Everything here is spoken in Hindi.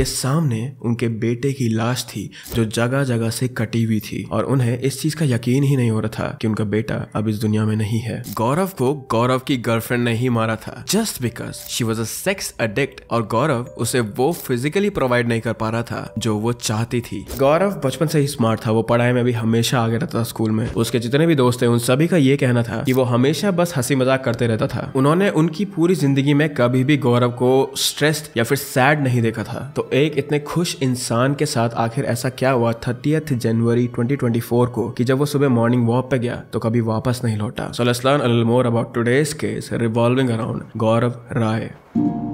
उनके सामने उनके बेटे की लाश थी जो जगह जगह से कटी हुई थी और उन्हें इस चीज का यकीन ही नहीं हो रहा था कि उनका बेटा अब इस दुनिया में नहीं है गौरव को गौरव की गर्लफ्रेंड ने ही मारा था just because she was a sex addict और गौरव उसे वो फिजिकली प्रोवाइड नहीं कर पा रहा था जो वो चाहती थी गौरव बचपन से ही स्मार्ट था वो पढ़ाई में भी हमेशा आगे रहता था स्कूल में उसके जितने भी दोस्त थे उन सभी का ये कहना था कि वो हमेशा बस हंसी मजाक करते रहता था उन्होंने उनकी पूरी जिंदगी में कभी भी गौरव को स्ट्रेस्ड या फिर सैड नहीं देखा था तो एक इतने खुश इंसान के साथ आखिर ऐसा क्या हुआ थर्टीथ जनवरी 2024 को कि जब वो सुबह मॉर्निंग वॉक पे गया तो कभी वापस नहीं लौटा सोलस्लान all more about today's case revolving around Gaurav Rai